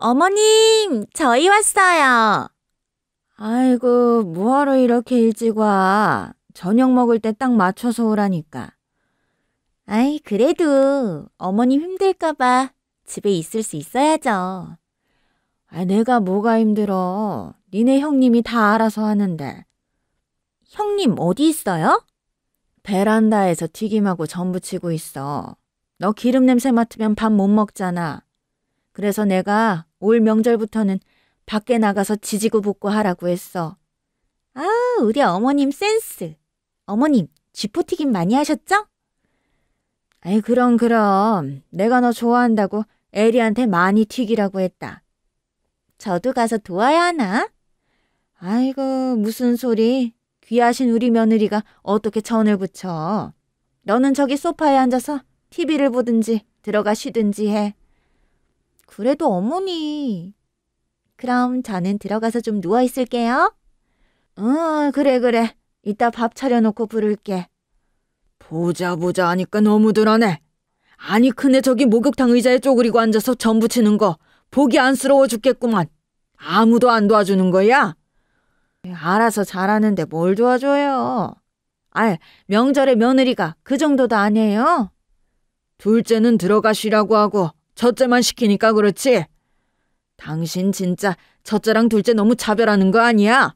어머님, 저희 왔어요. 아이고, 뭐하러 이렇게 일찍 와. 저녁 먹을 때 딱 맞춰서 오라니까. 아이, 그래도 어머님 힘들까봐 집에 있을 수 있어야죠. 아, 내가 뭐가 힘들어. 니네 형님이 다 알아서 하는데. 형님 어디 있어요? 베란다에서 튀김하고 전 부치고 있어. 너 기름 냄새 맡으면 밥 못 먹잖아. 그래서 내가 올 명절부터는 밖에 나가서 지지고 볶고 하라고 했어. 아, 우리 어머님 센스. 어머님, 쥐포튀김 많이 하셨죠? 아이, 그럼, 그럼. 내가 너 좋아한다고 애리한테 많이 튀기라고 했다. 저도 가서 도와야 하나? 아이고, 무슨 소리. 귀하신 우리 며느리가 어떻게 전을 붙여. 너는 저기 소파에 앉아서 TV를 보든지 들어가 쉬든지 해. 그래도 어머니. 그럼 저는 들어가서 좀 누워 있을게요. 응, 그래, 그래. 이따 밥 차려놓고 부를게. 보자, 보자 하니까 너무들 하네. 아니, 큰애 저기 목욕탕 의자에 쪼그리고 앉아서 전 부치는 거 보기 안쓰러워 죽겠구만. 아무도 안 도와주는 거야? 네, 알아서 잘하는데 뭘 도와줘요? 아 알, 명절에 며느리가 그 정도도 아니에요? 둘째는 들어가시라고 하고 첫째만 시키니까 그렇지. 당신 진짜 첫째랑 둘째 너무 차별하는 거 아니야?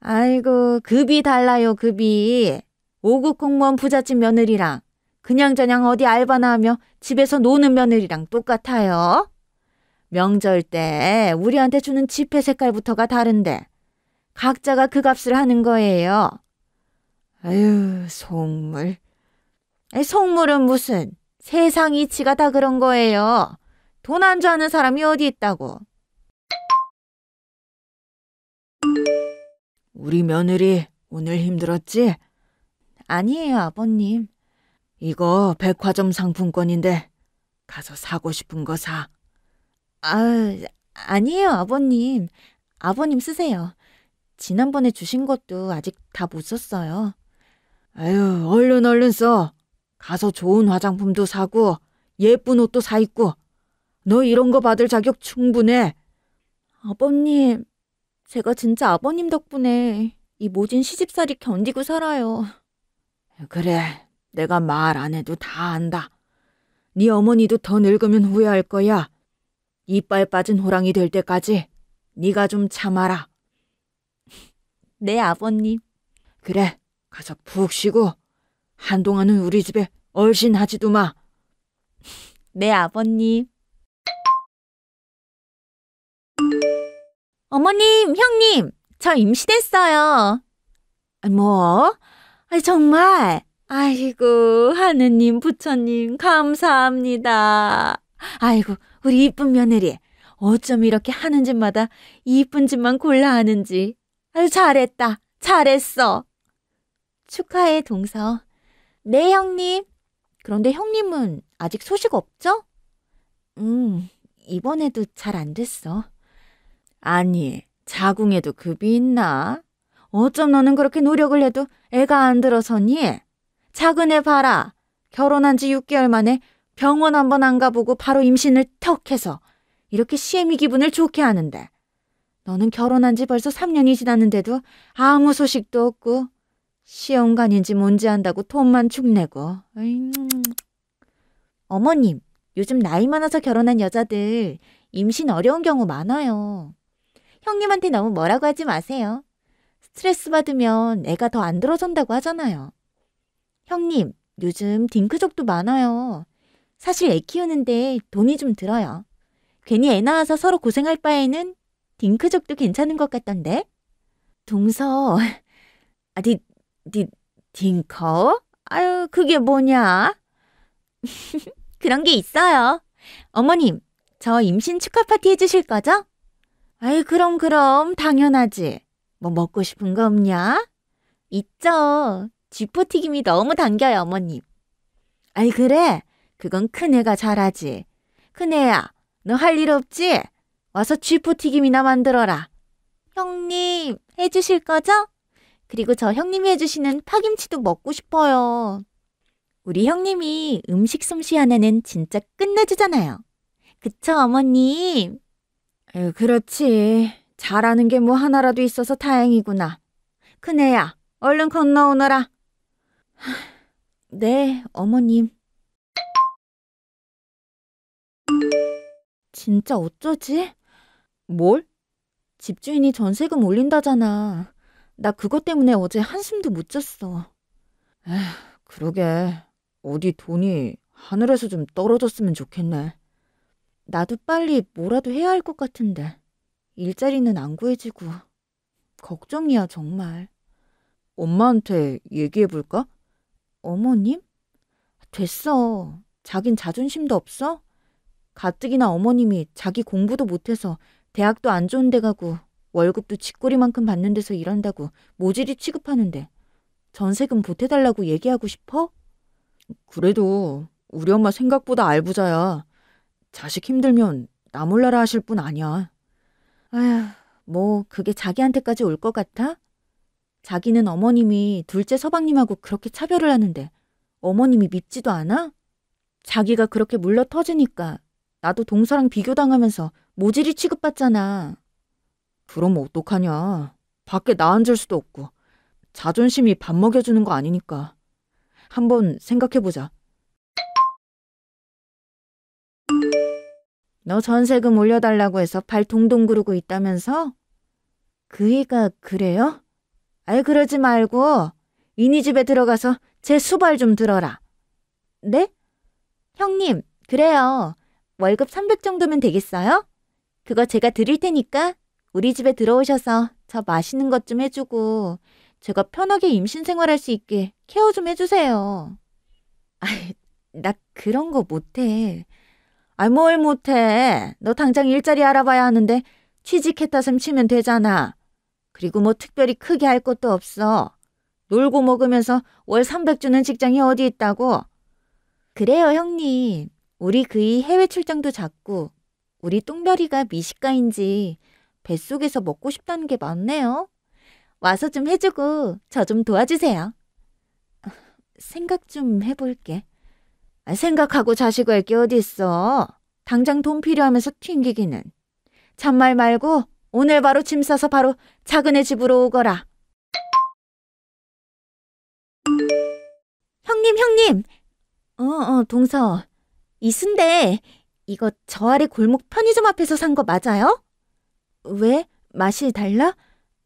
아이고, 급이 달라요, 급이. 오국 공무원 부잣집 며느리랑 그냥저냥 어디 알바나 하며 집에서 노는 며느리랑 똑같아요. 명절 때 우리한테 주는 지폐 색깔부터가 다른데 각자가 그 값을 하는 거예요. 아유, 속물. 속물은 무슨 세상 이치가 다 그런 거예요. 돈 안주하는 사람이 어디 있다고. 우리 며느리 오늘 힘들었지? 아니에요, 아버님. 이거 백화점 상품권인데 가서 사고 싶은 거 사. 아, 아니에요, 아버님. 아버님 쓰세요. 지난번에 주신 것도 아직 다 못 썼어요. 아유, 얼른 얼른 써. 가서 좋은 화장품도 사고 예쁜 옷도 사 입고 너 이런 거 받을 자격 충분해. 아버님, 제가 진짜 아버님 덕분에 이 모진 시집살이 견디고 살아요. 그래, 내가 말 안 해도 다 안다. 네 어머니도 더 늙으면 후회할 거야. 이빨 빠진 호랑이 될 때까지 네가 좀 참아라. 네, 아버님. 그래, 가서 푹 쉬고 한동안은 우리 집에 얼씬하지도 마. 네, 아버님. 어머님, 형님, 저 임신했어요. 아, 뭐? 정말? 아이고, 하느님, 부처님, 감사합니다. 아이고, 우리 이쁜 며느리. 어쩜 이렇게 하는 집마다 이쁜 집만 골라 하는지. 아유, 잘했다. 잘했어. 축하해, 동서. 네, 형님. 그런데 형님은 아직 소식 없죠? 음, 이번에도 잘 안 됐어. 아니, 자궁에도 급이 있나? 어쩜 너는 그렇게 노력을 해도 애가 안 들어서니? 작은 애 봐라. 결혼한 지 6개월 만에 병원 한 번 안 가보고 바로 임신을 턱 해서 이렇게 시애미 기분을 좋게 하는데 너는 결혼한 지 벌써 3년이 지났는데도 아무 소식도 없고 시험관인지 뭔지 안다고 돈만 축내고. 음. 어머님, 요즘 나이 많아서 결혼한 여자들 임신 어려운 경우 많아요. 형님한테 너무 뭐라고 하지 마세요. 스트레스 받으면 애가 더 안 들어선다고 하잖아요. 형님, 요즘 딩크족도 많아요. 사실 애 키우는데 돈이 좀 들어요. 괜히 애 낳아서 서로 고생할 바에는 딩크족도 괜찮은 것 같던데? 동서, 아니, 디, 딩커? 아유, 그게 뭐냐? 그런 게 있어요. 어머님, 저 임신 축하 파티 해주실 거죠? 아이, 그럼, 그럼, 당연하지. 뭐 먹고 싶은 거 없냐? 있죠. 쥐포튀김이 너무 당겨요, 어머님. 아이, 그래. 그건 큰애가 잘하지. 큰애야, 너 할 일 없지? 와서 쥐포튀김이나 만들어라. 형님, 해주실 거죠? 그리고 저 형님이 해주시는 파김치도 먹고 싶어요. 우리 형님이 음식 솜씨 하나는 진짜 끝내주잖아요. 그쵸, 어머님? 에 그렇지. 잘하는 게 뭐 하나라도 있어서 다행이구나. 큰애야, 얼른 건너오너라. 네, 어머님. 진짜 어쩌지? 뭘? 집주인이 전세금 올린다잖아. 나 그것 때문에 어제 한숨도 못 잤어. 에휴, 그러게. 어디 돈이 하늘에서 좀 떨어졌으면 좋겠네. 나도 빨리 뭐라도 해야 할 것 같은데. 일자리는 안 구해지고. 걱정이야, 정말. 엄마한테 얘기해볼까? 어머님? 됐어. 자긴 자존심도 없어? 가뜩이나 어머님이 자기 공부도 못해서 대학도 안 좋은 데 가고 월급도 쥐꼬리만큼 받는 데서 일한다고 모질이 취급하는데 전세금 보태달라고 얘기하고 싶어? 그래도 우리 엄마 생각보다 알부자야. 자식 힘들면 나 몰라라 하실 분 아니야. 아휴, 뭐 그게 자기한테까지 올 것 같아? 자기는 어머님이 둘째 서방님하고 그렇게 차별을 하는데 어머님이 믿지도 않아? 자기가 그렇게 물러 터지니까 나도 동서랑 비교당하면서 모질이 취급받잖아. 그럼 어떡하냐. 밖에 나앉을 수도 없고. 자존심이 밥 먹여주는 거 아니니까. 한번 생각해보자. 너 전세금 올려달라고 해서 발 동동 구르고 있다면서? 그이가 그래요? 아이 그러지 말고 이니 집에 들어가서 제 수발 좀 들어라. 네? 형님, 그래요. 월급 300 정도면 되겠어요? 그거 제가 드릴 테니까 우리 집에 들어오셔서 저 맛있는 것 좀 해주고 제가 편하게 임신 생활할 수 있게 케어 좀 해주세요. 아이, 나 그런 거 못해. 아이, 뭘 못해. 너 당장 일자리 알아봐야 하는데 취직했다셈 치면 되잖아. 그리고 뭐 특별히 크게 할 것도 없어. 놀고 먹으면서 월300 주는 직장이 어디 있다고. 그래요, 형님. 우리 그이 해외 출장도 잡고 우리 똥별이가 미식가인지 뱃속에서 먹고 싶다는 게맞네요 와서 좀 해주고 저 좀 도와주세요. 생각 좀 해볼게. 아, 생각하고 자식을 게어디있어 당장 돈 필요하면서 튕기기는. 잔말 말고 오늘 바로 짐 싸서 바로 작은애 집으로 오거라. 형님, 형님! 어, 어, 동서. 이순데 이거 저 아래 골목 편의점 앞에서 산 거 맞아요? 왜? 맛이 달라?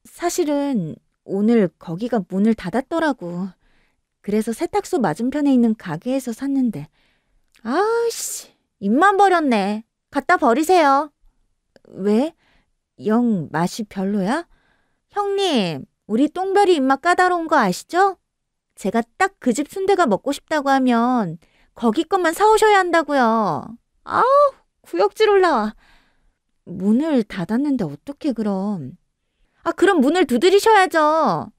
사실은 오늘 거기가 문을 닫았더라고. 그래서 세탁소 맞은편에 있는 가게에서 샀는데. 아씨, 입만 버렸네. 갖다 버리세요. 왜? 영 맛이 별로야? 형님, 우리 똥별이 입맛 까다로운 거 아시죠? 제가 딱 그 집 순대가 먹고 싶다고 하면 거기 것만 사오셔야 한다고요. 아우, 구역질 올라와. 문을 닫았는데 어떻게 그럼? 아, 그럼 문을 두드리셔야죠.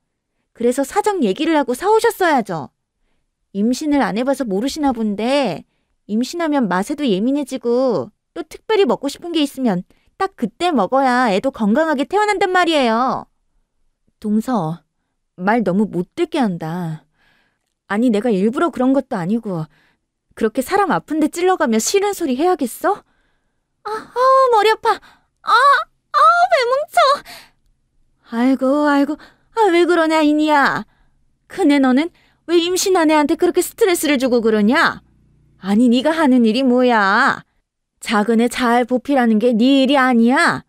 그래서 사정 얘기를 하고 사오셨어야죠. 임신을 안 해봐서 모르시나 본데, 임신하면 맛에도 예민해지고, 또 특별히 먹고 싶은 게 있으면 딱 그때 먹어야 애도 건강하게 태어난단 말이에요. 동서, 말 너무 못 듣게 한다. 아니, 내가 일부러 그런 것도 아니고, 그렇게 사람 아픈데 찔러가며 싫은 소리 해야겠어? 아, 아 머리 아파. 아, 어, 아, 어, 배뭉쳐. 아이고, 아이고, 아, 왜 그러냐, 이니야. 근데 너는 왜임신아내한테 그렇게 스트레스를 주고 그러냐? 아니, 네가 하는 일이 뭐야? 작은 애 잘 보필하는 게 네 일이 아니야.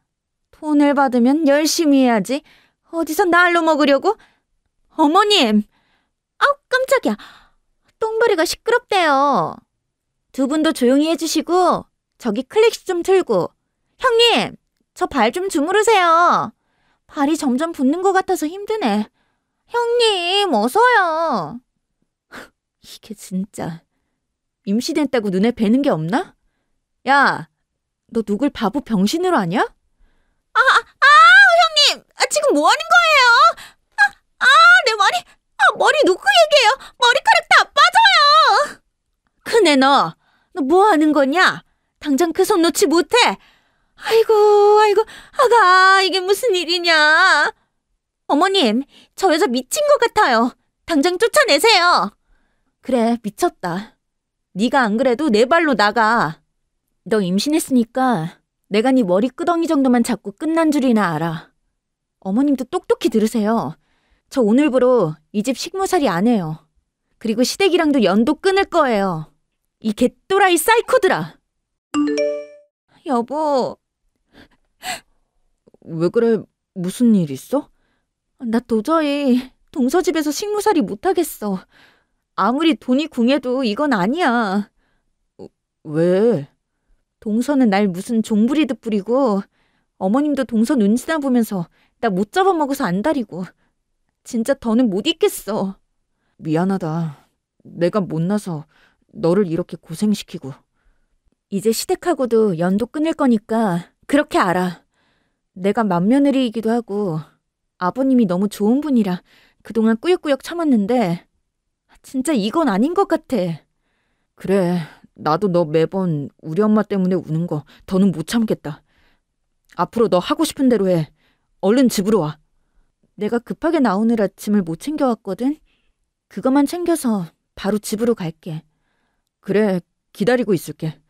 돈을 받으면 열심히 해야지. 어디서 날로 먹으려고? 어머님! 아우, 깜짝이야. 똥벌리가 시끄럽대요. 두 분도 조용히 해주시고, 저기 클릭 좀 틀고. 형님! 저 발 좀 주무르세요. 발이 점점 붙는 것 같아서 힘드네. 형님, 어서요. 이게 진짜. 임신했다고 눈에 뵈는 게 없나? 야, 너 누굴 바보 병신으로 아냐? 아, 아, 형님! 아, 지금 뭐 하는 거예요? 아, 아, 내 머리! 아, 머리 누구 얘기해요! 머리카락 다 빠져요! 큰애 너! 너 뭐 하는 거냐? 당장 그 손 놓지 못해. 아이고, 아이고, 아가, 이게 무슨 일이냐. 어머님, 저 여자 미친 것 같아요. 당장 쫓아내세요. 그래, 미쳤다. 네가 안 그래도 내 발로 나가. 너 임신했으니까 내가 네 머리 끄덩이 정도만 잡고 끝난 줄이나 알아. 어머님도 똑똑히 들으세요. 저 오늘부로 이 집 식모살이 안 해요. 그리고 시댁이랑도 연도 끊을 거예요. 이 개또라이 사이코들아! 여보. 왜 그래? 무슨 일 있어? 나 도저히 동서 집에서 식무살이 못하겠어. 아무리 돈이 궁해도 이건 아니야. 왜? 동서는 날 무슨 종부리듯 부리고 어머님도 동서 눈치나 보면서 나 못 잡아먹어서 안달이고 진짜 더는 못 있겠어. 미안하다. 내가 못나서 너를 이렇게 고생시키고. 이제 시댁하고도 연도 끊을 거니까 그렇게 알아. 내가 맏며느리이기도 하고 아버님이 너무 좋은 분이라 그동안 꾸역꾸역 참았는데 진짜 이건 아닌 것 같아. 그래, 나도 너 매번 우리 엄마 때문에 우는 거 더는 못 참겠다. 앞으로 너 하고 싶은 대로 해. 얼른 집으로 와. 내가 급하게 나오느라짐을못 챙겨왔거든? 그것만 챙겨서 바로 집으로 갈게. 그래, 기다리고 있을게.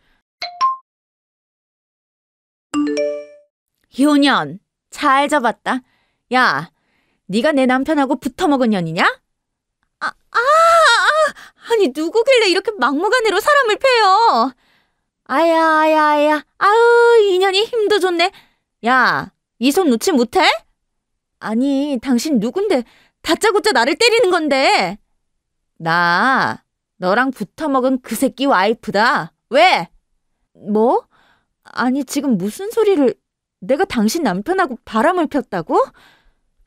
요년, 잘 잡았다. 야, 네가 내 남편하고 붙어먹은 년이냐? 아, 아, 아, 아니 누구길래 이렇게 막무가내로 사람을 패요? 아야, 아야, 아야, 아유, 인연이 힘도 좋네. 야, 이 손 놓지 못해? 아니, 당신 누군데 다짜고짜 나를 때리는 건데. 나 너랑 붙어먹은 그 새끼 와이프다. 왜? 뭐? 아니, 지금 무슨 소리를... 내가 당신 남편하고 바람을 폈다고?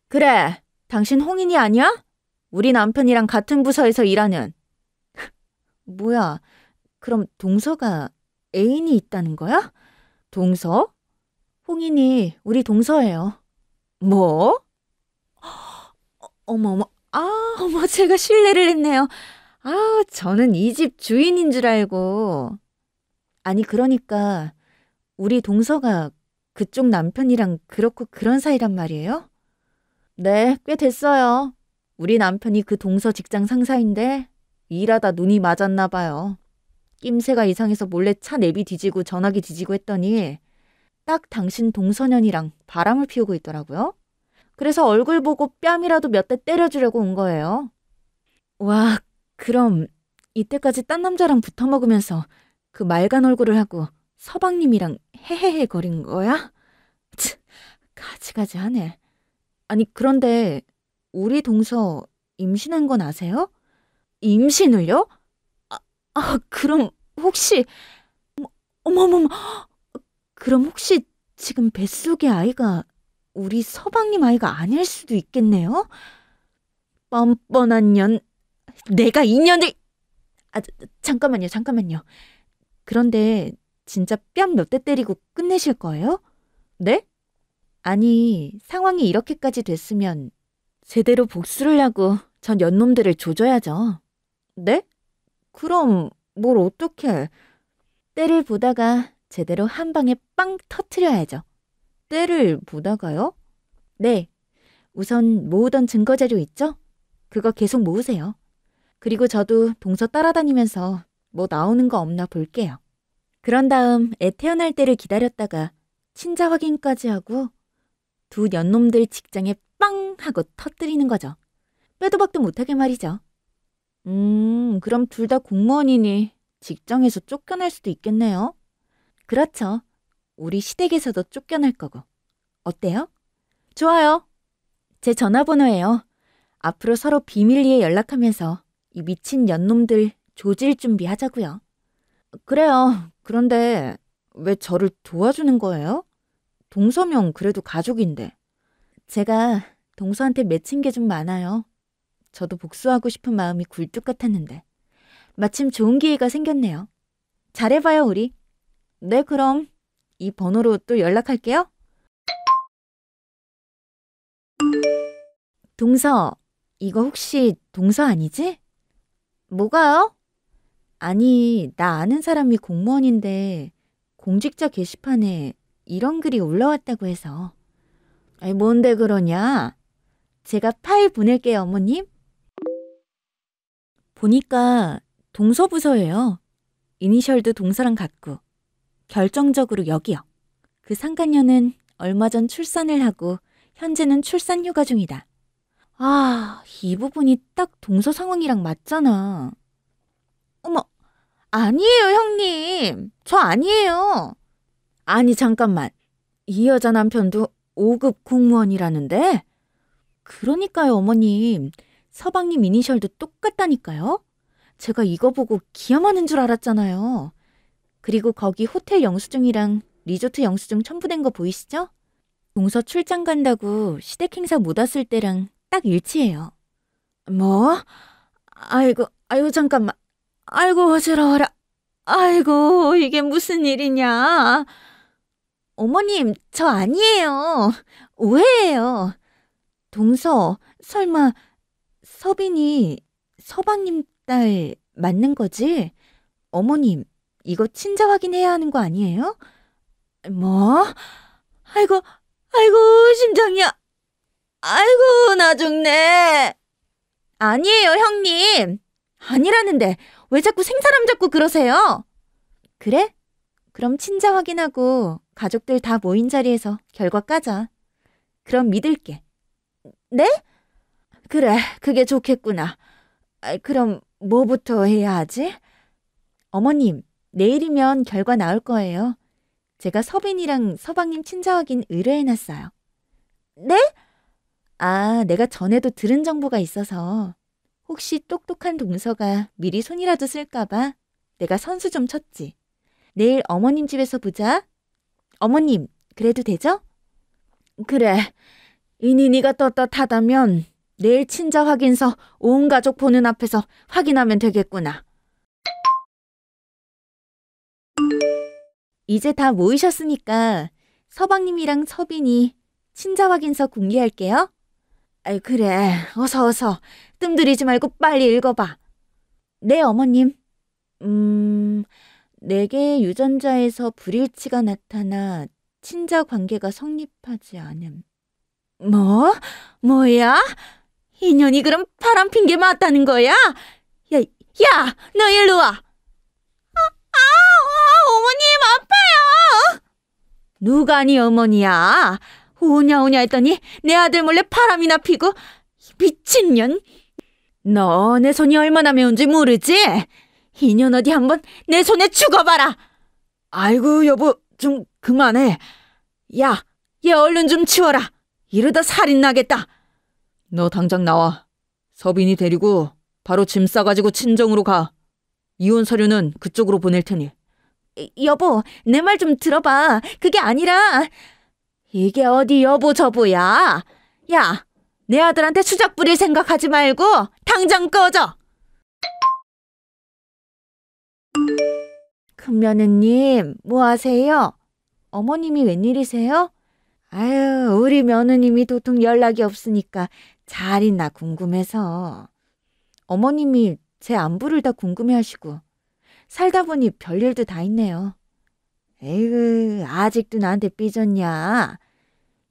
그래, 당신 홍인이 아니야? 우리 남편이랑 같은 부서에서 일하는. 뭐야, 그럼 동서가 애인이 있다는 거야? 동서? 홍인이 우리 동서예요. 뭐? 어머, 어머, 아, 어머, 제가 실례를 했네요. 아, 저는 이 집 주인인 줄 알고. 아니, 그러니까, 우리 동서가 그쪽 남편이랑 그렇고 그런 사이란 말이에요? 네, 꽤 됐어요. 우리 남편이 그 동서 직장 상사인데 일하다 눈이 맞았나 봐요. 낌새가 이상해서 몰래 차 내비 뒤지고 전화기 뒤지고 했더니 딱 당신 동서년이랑 바람을 피우고 있더라고요. 그래서 얼굴 보고 뺨이라도 몇 대 때려주려고 온 거예요. 와, 그럼 이때까지 딴 남자랑 붙어 먹으면서 그 맑은 얼굴을 하고 서방님이랑 헤헤헤 거린 거야? 치, 가지가지 하네. 아니, 그런데 우리 동서 임신한 건 아세요? 임신을요? 아, 아 그럼 혹시 어머머머 그럼 혹시 지금 뱃속의 아이가 우리 서방님 아이가 아닐 수도 있겠네요? 뻔뻔한 년 내가 인년을아 잠깐만요 잠깐만요 그런데 진짜 뺨 몇 대 때리고 끝내실 거예요? 네? 아니, 상황이 이렇게까지 됐으면 제대로 복수를 하고 전 연놈들을 조져야죠. 네? 그럼 뭘 어떻게? 때를 보다가 제대로 한 방에 빵 터트려야죠. 때를 보다가요? 네. 우선 모으던 증거자료 있죠? 그거 계속 모으세요. 그리고 저도 동서 따라다니면서 뭐 나오는 거 없나 볼게요. 그런 다음 애 태어날 때를 기다렸다가 친자 확인까지 하고 두 연놈들 직장에 빵 하고 터뜨리는 거죠. 빼도 박도 못하게 말이죠. 음, 그럼 둘 다 공무원이니 직장에서 쫓겨날 수도 있겠네요. 그렇죠. 우리 시댁에서도 쫓겨날 거고. 어때요? 좋아요. 제 전화번호예요. 앞으로 서로 비밀리에 연락하면서 이 미친 연놈들 조질 준비하자고요. 그래요. 그런데 왜 저를 도와주는 거예요? 동서명 그래도 가족인데. 제가 동서한테 맺힌 게 좀 많아요. 저도 복수하고 싶은 마음이 굴뚝 같았는데. 마침 좋은 기회가 생겼네요. 잘해봐요, 우리. 네, 그럼. 이 번호로 또 연락할게요. 동서, 이거 혹시 동서 아니지? 뭐가요? 아니, 나 아는 사람이 공무원인데 공직자 게시판에 이런 글이 올라왔다고 해서. 아이, 뭔데 그러냐? 제가 파일 보낼게요, 어머님. 보니까 동서부서예요. 이니셜도 동서랑 같고. 결정적으로 여기요. 그 상간녀는 얼마 전 출산을 하고 현재는 출산 휴가 중이다. 아, 이 부분이 딱 동서 상황이랑 맞잖아. 어머, 아니에요, 형님. 저 아니에요. 아니, 잠깐만. 이 여자 남편도 5급 공무원이라는데? 그러니까요, 어머님. 서방님 이니셜도 똑같다니까요? 제가 이거 보고 기염하는줄 알았잖아요. 그리고 거기 호텔 영수증이랑 리조트 영수증 첨부된 거 보이시죠? 동서 출장 간다고 시댁 행사 못 왔을 때랑 딱 일치해요. 뭐? 아이고, 아이고, 잠깐만. 아이고 어지러워라. 아이고 이게 무슨 일이냐. 어머님 저 아니에요. 오해예요. 동서 설마 서빈이 서방님 딸 맞는 거지? 어머님 이거 친자 확인해야 하는 거 아니에요? 뭐? 아이고 아이고 심장이야. 아이고 나 죽네. 아니에요 형님. 아니라는데 왜 자꾸 생사람 잡고 그러세요? 그래? 그럼 친자 확인하고 가족들 다 모인 자리에서 결과 까자. 그럼 믿을게. 네? 그래, 그게 좋겠구나. 아, 그럼 뭐부터 해야 하지? 어머님, 내일이면 결과 나올 거예요. 제가 서빈이랑 서방님 친자 확인 의뢰해놨어요. 네? 아, 내가 전에도 들은 정보가 있어서. 혹시 똑똑한 동서가 미리 손이라도 쓸까봐 내가 선수 좀 쳤지. 내일 어머님 집에서 보자. 어머님, 그래도 되죠? 그래. 이니니가 떳떳하다면 내일 친자 확인서 온 가족 보는 앞에서 확인하면 되겠구나. 이제 다 모이셨으니까 서방님이랑 서빈이 친자 확인서 공개할게요. 아이, 그래. 어서 어서. 뜸들이지 말고 빨리 읽어봐. 네, 어머님. 음, 내게 유전자에서 불일치가 나타나 친자 관계가 성립하지 않음. 뭐? 뭐야? 인연이 그럼 파란 핑계 맞다는 거야? 야, 야, 너 일로 와. 아, 아, 아 어머님 아파요. 누가 니 어머니야? 오냐오냐 했더니 내 아들 몰래 바람이나 피고 미친년. 너 내 손이 얼마나 매운지 모르지? 이년 어디 한번 내 손에 죽어봐라. 아이고 여보 좀 그만해. 야, 얘 얼른 좀 치워라. 이러다 살인 나겠다. 너 당장 나와. 서빈이 데리고 바로 짐 싸가지고 친정으로 가. 이혼 서류는 그쪽으로 보낼 테니. 여보, 내 말 좀 들어봐. 그게 아니라 이게 어디 여보 저보야? 야, 내 아들한테 수작 부릴 생각하지 말고 당장 꺼져. 큰며느님, 뭐 하세요? 어머님이 웬일이세요? 아유, 우리 며느님이 도통 연락이 없으니까 잘 있나 궁금해서. 어머님이 제 안부를 다 궁금해하시고 살다 보니 별일도 다 있네요. 에이그 아직도 나한테 삐졌냐?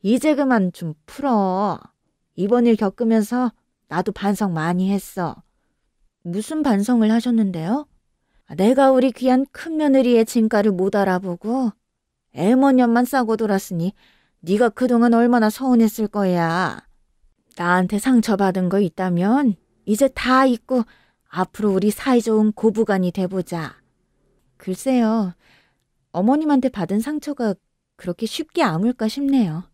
이제 그만 좀 풀어. 이번 일 겪으면서 나도 반성 많이 했어. 무슨 반성을 하셨는데요? 내가 우리 귀한 큰 며느리의 진가를 못 알아보고 애모년만 싸고 돌았으니 네가 그동안 얼마나 서운했을 거야. 나한테 상처받은 거 있다면 이제 다 잊고 앞으로 우리 사이좋은 고부간이 돼보자. 글쎄요. 어머님한테 받은 상처가 그렇게 쉽게 아물까 싶네요.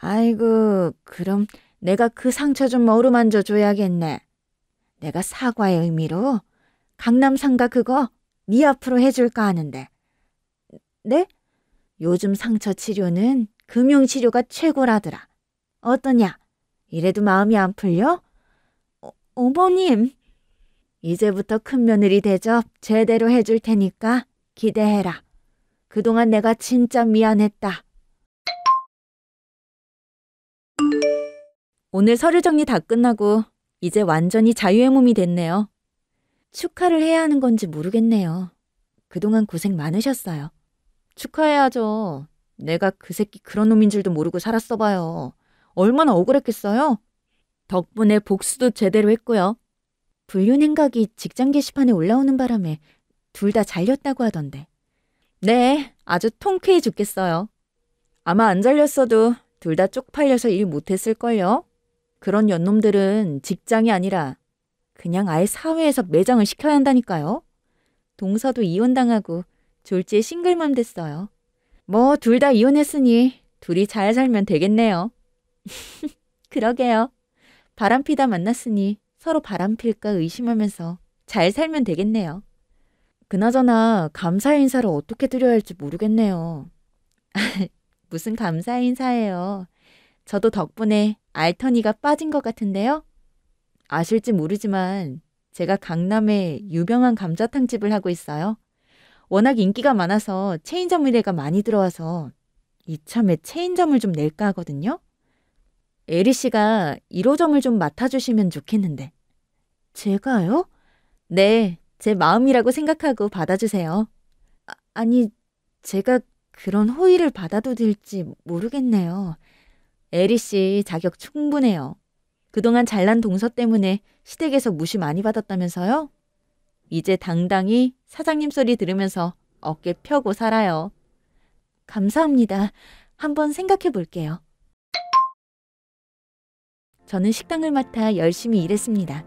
아이고, 그럼 내가 그 상처 좀 어루만져 줘야겠네. 내가 사과의 의미로 강남 상가 그거 네 앞으로 해줄까 하는데. 네? 요즘 상처 치료는 금융 치료가 최고라더라. 어떠냐? 이래도 마음이 안 풀려? 어, 어머님. 이제부터 큰 며느리 대접 제대로 해줄 테니까 기대해라. 그동안 내가 진짜 미안했다. 오늘 서류 정리 다 끝나고 이제 완전히 자유의 몸이 됐네요. 축하를 해야 하는 건지 모르겠네요. 그동안 고생 많으셨어요. 축하해야죠. 내가 그 새끼 그런 놈인 줄도 모르고 살았어봐요. 얼마나 억울했겠어요? 덕분에 복수도 제대로 했고요. 불륜 행각이 직장 게시판에 올라오는 바람에 둘 다 잘렸다고 하던데. 네, 아주 통쾌히 죽겠어요. 아마 안 잘렸어도 둘다 쪽팔려서 일 못했을걸요? 그런 연놈들은 직장이 아니라 그냥 아예 사회에서 매장을 시켜야 한다니까요. 동서도 이혼당하고 졸지에 싱글맘 됐어요. 뭐 둘 다 이혼했으니 둘이 잘 살면 되겠네요. 그러게요. 바람피다 만났으니 서로 바람필까 의심하면서 잘 살면 되겠네요. 그나저나 감사 인사를 어떻게 드려야 할지 모르겠네요. 무슨 감사 인사예요. 저도 덕분에 알턴이가 빠진 것 같은데요. 아실지 모르지만 제가 강남에 유명한 감자탕집을 하고 있어요. 워낙 인기가 많아서 체인점 의뢰가 많이 들어와서 이참에 체인점을 좀 낼까 하거든요. 에리 씨가 1호점을 좀 맡아주시면 좋겠는데. 제가요? 네, 제 마음이라고 생각하고 받아주세요. 아, 아니, 제가 그런 호의를 받아도 될지 모르겠네요. 에리 씨 자격 충분해요. 그동안 잘난 동서 때문에 시댁에서 무시 많이 받았다면서요? 이제 당당히 사장님 소리 들으면서 어깨 펴고 살아요. 감사합니다. 한번 생각해 볼게요. 저는 식당을 맡아 열심히 일했습니다.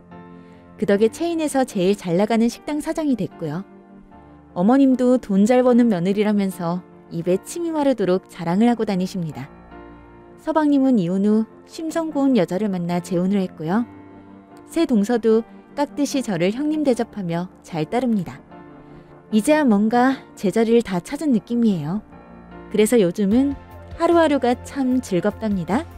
그 덕에 체인에서 제일 잘 나가는 식당 사장이 됐고요. 어머님도 돈 잘 버는 며느리라면서 입에 침이 마르도록 자랑을 하고 다니십니다. 서방님은 이혼 후 심성 고운 여자를 만나 재혼을 했고요. 새 동서도 깍듯이 저를 형님 대접하며 잘 따릅니다. 이제야 뭔가 제자리를 다 찾은 느낌이에요. 그래서 요즘은 하루하루가 참 즐겁답니다.